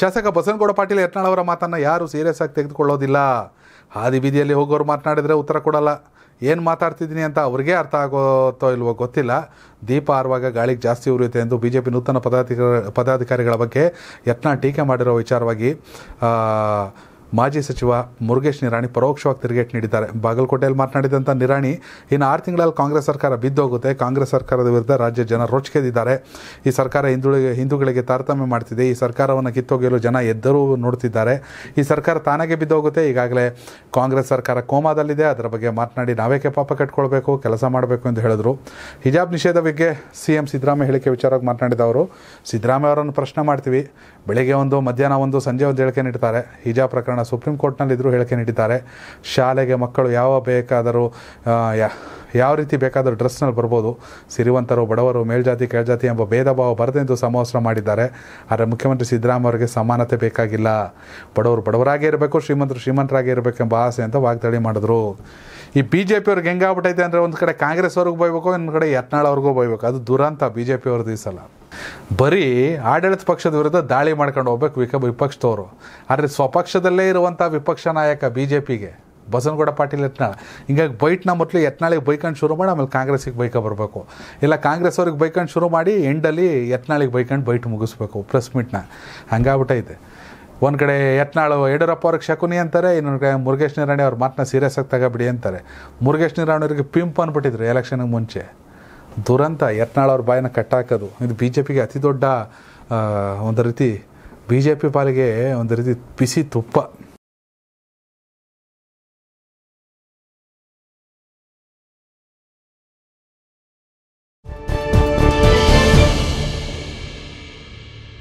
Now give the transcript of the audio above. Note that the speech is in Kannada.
ಶಾಸಕ ಬಸನಗೌಡ ಪಾಟೀಲ್ ಯತ್ನಾಳ್ ಅವರ ಮಾತನ್ನು ಯಾರು ಸೀರಿಯಸ್ ಆಗಿ ತೆಗೆದುಕೊಳ್ಳೋದಿಲ್ಲ ಹಾದಿ ಬೀದಿಯಲ್ಲಿ ಹೋಗೋರು ಮಾತನಾಡಿದರೆ ಉತ್ತರ ಕೊಡಲ್ಲ ಏನು ಮಾತಾಡ್ತಿದ್ದೀನಿ ಅಂತ ಅವ್ರಿಗೆ ಅರ್ಥ ಆಗೋತೋ ಇಲ್ವೋ ಗೊತ್ತಿಲ್ಲ ದೀಪ ಆರುವಾಗ ಗಾಳಿಗೆ ಜಾಸ್ತಿ ಉರಿಯುತ್ತೆ ಎಂದು ಬಿ ಜೆ ಪಿ ನೂತನ ಪದಾಧಿಕಾರ ಪದಾಧಿಕಾರಿಗಳ ಬಗ್ಗೆ ಯತ್ನಾಳ್ ಟೀಕೆ ಮಾಡಿರೋ ವಿಚಾರವಾಗಿ ಮಾಜಿ ಸಚಿವ ಮುರುಗೇಶ್ ನಿರಾಣಿ ಪರೋಕ್ಷವಾಗಿ ತಿರುಗೇಟ್ ನೀಡಿದ್ದಾರೆ ಬಾಗಲಕೋಟೆಯಲ್ಲಿ ಮಾತನಾಡಿದಂಥ ನಿರಾಣಿ ಇನ್ನು ಆರು ತಿಂಗಳಲ್ಲಿ ಕಾಂಗ್ರೆಸ್ ಸರ್ಕಾರ ಬಿದ್ದೋಗುತ್ತೆ ಕಾಂಗ್ರೆಸ್ ಸರ್ಕಾರದ ವಿರುದ್ಧ ರಾಜ್ಯ ಜನ ರೊಚ್ಚಿಗೆದಿದ್ದಾರೆ ಈ ಸರ್ಕಾರ ಹಿಂದುಳಿಗೆ ಹಿಂದೂಗಳಿಗೆ ತಾರತಮ್ಯ ಮಾಡ್ತಿದೆ ಈ ಸರ್ಕಾರವನ್ನು ಕಿತ್ತೊಗೆಯಲು ಜನ ಎದ್ದರೂ ನೋಡ್ತಿದ್ದಾರೆ ಈ ಸರ್ಕಾರ ತಾನಾಗೆ ಬಿದ್ದೋಗುತ್ತೆ ಈಗಾಗಲೇ ಕಾಂಗ್ರೆಸ್ ಸರ್ಕಾರ ಕೋಮಾದಲ್ಲಿದೆ ಅದರ ಬಗ್ಗೆ ಮಾತನಾಡಿ ನಾವೇಕೆ ಪಾಪ ಕಟ್ಕೊಳ್ಬೇಕು ಕೆಲಸ ಮಾಡಬೇಕು ಎಂದು ಹೇಳಿದ್ರು ಹಿಜಾಬ್ ನಿಷೇಧ ಬಗ್ಗೆ ಸಿ ಎಂ ಸಿದ್ದರಾಮಯ್ಯ ಹೇಳಿಕೆ ವಿಚಾರವಾಗಿ ಮಾತನಾಡಿದ ಅವರು ಸಿದ್ದರಾಮಯ್ಯ ಅವರನ್ನು ಪ್ರಶ್ನೆ ಮಾಡ್ತೀವಿ ಬೆಳಗ್ಗೆ ಒಂದು ಮಧ್ಯಾಹ್ನ ಒಂದು ಸಂಜೆ ಒಂದು ಹೇಳಿಕೆ ನೀಡ್ತಾರೆ ಹಿಜಾಬ್ ಪ್ರಕರಣ ಸುಪ್ರೀಂ ಸುಪ್ರೀಂ ಇದ್ರೂ ಹೇಳಿಕೆ ನೀಡಿದ್ದಾರೆ ಶಾಲೆಗೆ ಮಕ್ಕಳು ಯಾವ ಬೇಕಾದರೂ ಯಾವ ರೀತಿ ಬೇಕಾದರೂ ಡ್ರೆಸ್ನಲ್ಲಿ ಬರ್ಬೋದು ಸಿರಿವಂತರು ಬಡವರು ಮೇಲ್ಜಾತಿ ಕೆಳಜಾತಿ ಎಂಬ ಭೇದ ಭಾವ ಬರದೆಂದು ಸಮವಸ್ತ್ರ ಮಾಡಿದ್ದಾರೆ ಆದರೆ ಮುಖ್ಯಮಂತ್ರಿ ಅವರಿಗೆ ಸಮಾನತೆ ಬೇಕಾಗಿಲ್ಲ ಬಡವರು ಬಡವರಾಗೇ ಇರಬೇಕು ಶ್ರೀಮಂತರು ಶ್ರೀಮಂತರಾಗೇ ಇರಬೇಕೆಂಬ ಆಸೆ ಅಂತ ವಾಗ್ದಾಳಿ ಮಾಡಿದ್ರು ಈ ಬಿ ಜೆ ಪಿಯವ್ರಿಗೆ ಹೆಂಗಾಗ್ಬಿಟ್ಟೈತೆ ಅಂದರೆ ಒಂದು ಕಡೆ ಕಾಂಗ್ರೆಸ್ ಅವ್ರಿಗೂ ಬೈಬೇಕು ಇನ್ನೊಂದು ಕಡೆ ಯತ್ನಾಳ್ ಅವ್ರಿಗೂ ಬೈಬೇಕು ಅದು ದುರಂತ ಬಿ ಜೆ ಪಿ ಬರೀ ಆಡಳಿತ ಪಕ್ಷದ ವಿರುದ್ಧ ದಾಳಿ ಮಾಡ್ಕೊಂಡು ಹೋಗ್ಬೇಕು ವಿಕ ವಿಪಕ್ಷದವರು ಆದರೆ ಸ್ವಪಕ್ಷದಲ್ಲೇ ಇರುವಂಥ ವಿಪಕ್ಷ ನಾಯಕ ಬಿ ಜೆ ಪಿಗೆ ಬಸನಗೌಡ ಪಾಟೀಲ್ ಯತ್ನಾಳ್ ಹಿಂಗಾಗಿ ಬೈಟ್ನ ಮೊದಲು ಯತ್ನಾಳಿಗೆ ಬೈಕಂಡು ಶುರು ಮಾಡಿ ಆಮೇಲೆ ಕಾಂಗ್ರೆಸ್ಸಿಗೆ ಬೈಕ ಬರಬೇಕು ಇಲ್ಲ ಕಾಂಗ್ರೆಸ್ ಅವ್ರಿಗೆ ಬೈಕಂಡು ಶುರು ಮಾಡಿ ಎಂಡಲ್ಲಿ ಯತ್ನಾಳಿಗೆ ಬೈಕಂಡು ಬೈಟ್ ಮುಗಿಸ್ಬೇಕು ಪ್ರೆಸ್ ಮೀಟ್ನ ಹಂಗಾಗ್ಬಿಟ್ಟೈತೆ ಒಂದು ಕಡೆ ಯತ್ನಾಳು ಯಡಿಯೂರಪ್ಪ ಅವ್ರಿಗೆ ಶಕುನಿ ಅಂತಾರೆ ಇನ್ನೊಂದು ಕಡೆ ಮುರುಗೇಶ್ ನಿರಾಣಿ ಅವ್ರ ಮಾತನ್ನ ಸೀರಿಯಸ್ ಆಗಿ ತಗೋಬಿಡಿ ಅಂತಾರೆ ಮುರುಗೇಶ್ ನಿರಾಣಿ ಅವರಿಗೆ ಪಿಂಪ್ ಅನ್ಬಿಟ್ಟಿದ್ರು ಎಲೆಕ್ಷನ್ಗೆ ಮುಂಚೆ ದುರಂತ ಯತ್ನಾಳ್ ಅವ್ರ ಬಾಯನ್ನ ಕಟ್ಟಾಕೋದು ಇದು ಬಿ ಜೆ ಪಿಗೆ ಅತಿ ದೊಡ್ಡ ಒಂದು ರೀತಿ ಬಿ ಜೆ ಪಿ ಪಾಲಿಗೆ ಒಂದು ರೀತಿ ಬಿಸಿ ತುಪ್ಪ